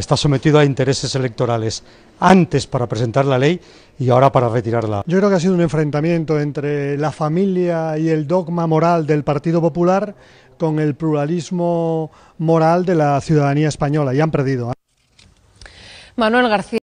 está sometido a intereses electorales antes para presentar la ley y ahora para retirarla. Yo creo que ha sido un enfrentamiento entre la familia y el dogma moral del Partido Popular con el pluralismo moral de la ciudadanía española y han perdido. ¿eh? Manuel García.